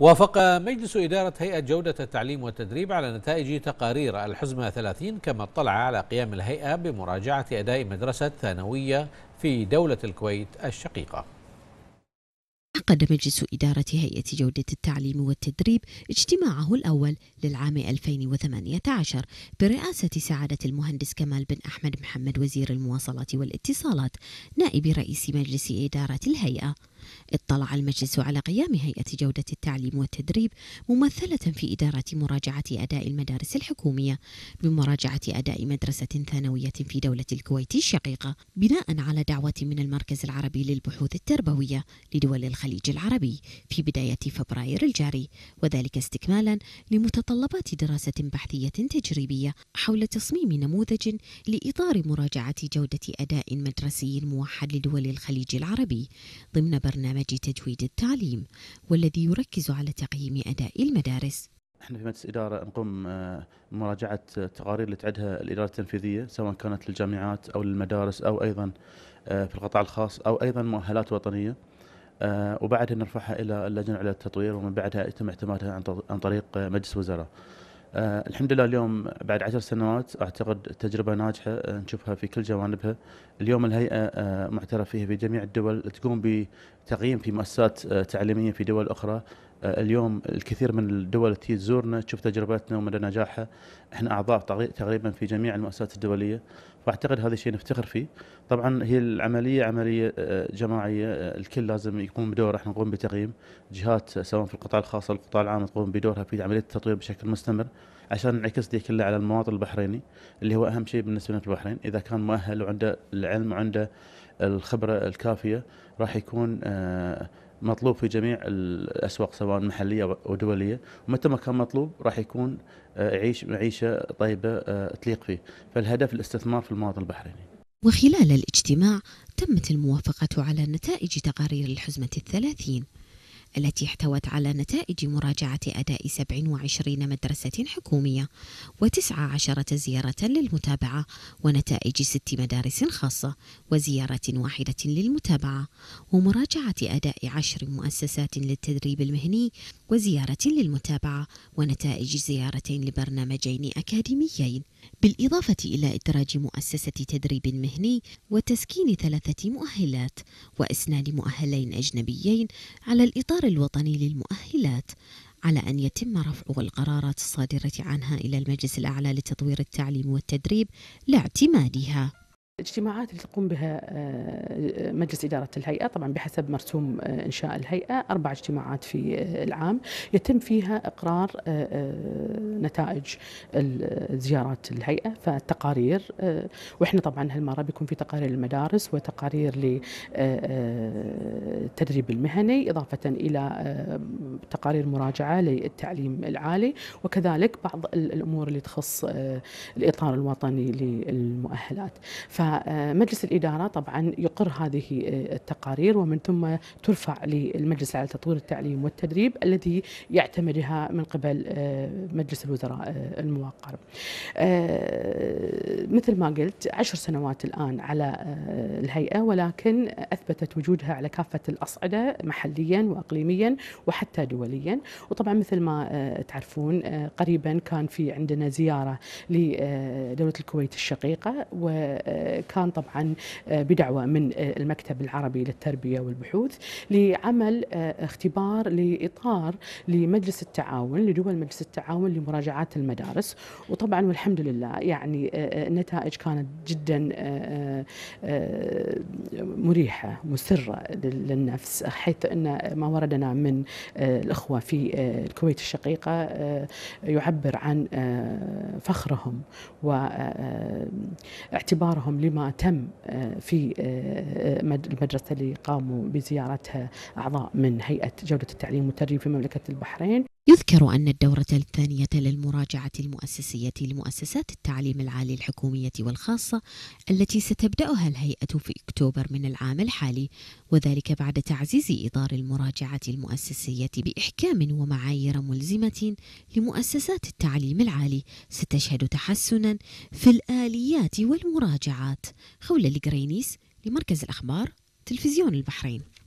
وافق مجلس إدارة هيئة جودة التعليم والتدريب على نتائج تقارير الحزمة 30 كما اطلع على قيام الهيئة بمراجعة أداء مدرسة ثانوية في دولة الكويت الشقيقة عقد مجلس إدارة هيئة جودة التعليم والتدريب اجتماعه الأول للعام 2018 برئاسة سعادة المهندس كمال بن أحمد محمد وزير المواصلات والاتصالات نائب رئيس مجلس إدارة الهيئة اطلع المجلس على قيام هيئة جودة التعليم والتدريب ممثلة في إدارة مراجعة أداء المدارس الحكومية بمراجعة أداء مدرسة ثانوية في دولة الكويت الشقيقة بناء على دعوة من المركز العربي للبحوث التربوية لدول الخليج العربي في بداية فبراير الجاري وذلك استكمالا لمتطلبات دراسة بحثية تجريبية حول تصميم نموذج لإطار مراجعة جودة أداء مدرسي موحد لدول الخليج العربي ضمن برنامج تجويد التعليم والذي يركز على تقييم أداء المدارس احنا في مجلس الاداره نقوم آه، مراجعه التقارير اللي تعدها الاداره التنفيذيه سواء كانت للجامعات او للمدارس او ايضا آه، في القطاع الخاص او ايضا مؤهلات وطنيه آه، وبعدها نرفعها الى اللجنه على التطوير ومن بعدها يتم اعتمادها عن طريق مجلس وزراء آه الحمد لله اليوم بعد عشر سنوات اعتقد تجربه ناجحه آه نشوفها في كل جوانبها. اليوم الهيئه آه معترف فيها في جميع الدول تقوم بتقييم في مؤسسات آه، تعليميه في دول اخرى. آه، اليوم الكثير من الدول التي تزورنا تشوف تجربتنا ومدى نجاحها. احنا اعضاء تقريبا في جميع المؤسسات الدوليه واعتقد هذا الشيء نفتخر فيه طبعا هي العمليه عمليه آه، جماعيه آه، الكل لازم يقوم بدوره احنا نقوم بتقييم جهات آه، سواء في القطاع الخاص او القطاع العام تقوم بدورها في عمليه التطوير بشكل مستمر عشان نعكس دي كلها على المواطن البحريني اللي هو اهم شيء بالنسبه لنا في البحرين اذا كان مؤهل وعنده العلم وعنده الخبره الكافيه راح يكون مطلوب في جميع الاسواق سواء محليه او دوليه ومتى ما كان مطلوب راح يكون يعيش آه، معيشه طيبه آه، تليق فيه فالهدف الاستثمار في المواطن البحريني وخلال الاجتماع تمت الموافقة على نتائج تقارير الحزمة الثلاثين التي احتوت على نتائج مراجعة أداء 27 مدرسة حكومية و19 زيارة للمتابعة ونتائج ست مدارس خاصة وزيارة واحدة للمتابعة ومراجعة أداء عشر مؤسسات للتدريب المهني وزيارة للمتابعة ونتائج زيارتين لبرنامجين أكاديميين بالإضافة إلى إدراج مؤسسة تدريب مهني وتسكين ثلاثة مؤهلات وإسناد مؤهلين أجنبيين على الإطار الوطني للمؤهلات على أن يتم رفع القرارات الصادرة عنها إلى المجلس الأعلى لتطوير التعليم والتدريب لاعتمادها الاجتماعات اللي تقوم بها آه، مجلس إدارة الهيئة طبعا بحسب مرسوم آه، إنشاء الهيئة أربع اجتماعات في آه، العام يتم فيها إقرار نتائج زيارات الهيئة فالتقارير وإحنا طبعا هالمرة بيكون في تقارير المدارس وتقارير للتدريب المهني إضافة إلى تقارير مراجعة للتعليم العالي وكذلك بعض الأمور اللي تخص الإطار الوطني للمؤهلات ف فمجلس الإدارة طبعا يقر هذه آه، التقارير ومن ثم ترفع للمجلس على تطوير التعليم والتدريب الذي يعتمدها من قبل آه، مجلس الوزراء آه، الموقر مثل ما قلت عشر سنوات الآن على الهيئة ولكن أثبتت وجودها على كافة الأصعدة محليا وأقليميا وحتى دوليا وطبعا مثل ما تعرفون قريبا كان في عندنا زيارة لدولة الكويت الشقيقة و كان طبعا آه، بدعوة من آه، المكتب العربي للتربية والبحوث لعمل آه، اختبار لإطار لمجلس التعاون لدول مجلس التعاون لمراجعات المدارس وطبعا والحمد لله يعني النتائج كانت جدا مريحة مسرة للنفس حيث أن ما وردنا من الأخوة في الكويت الشقيقة يعبر عن فخرهم واعتبارهم بما تم آه، في آه، آه، المدرسة اللي قاموا بزيارتها أعضاء من هيئة جودة التعليم والتدريب في مملكة البحرين يذكر أن الدورة الثانية للمراجعة المؤسسية لمؤسسات التعليم العالي الحكومية والخاصة التي ستبدأها الهيئة في أكتوبر من العام الحالي وذلك بعد تعزيز إطار المراجعة المؤسسية بإحكام ومعايير ملزمة لمؤسسات التعليم العالي ستشهد تحسنا في الآليات والمراجعات خولة الجرينيس لمركز الأخبار تلفزيون البحرين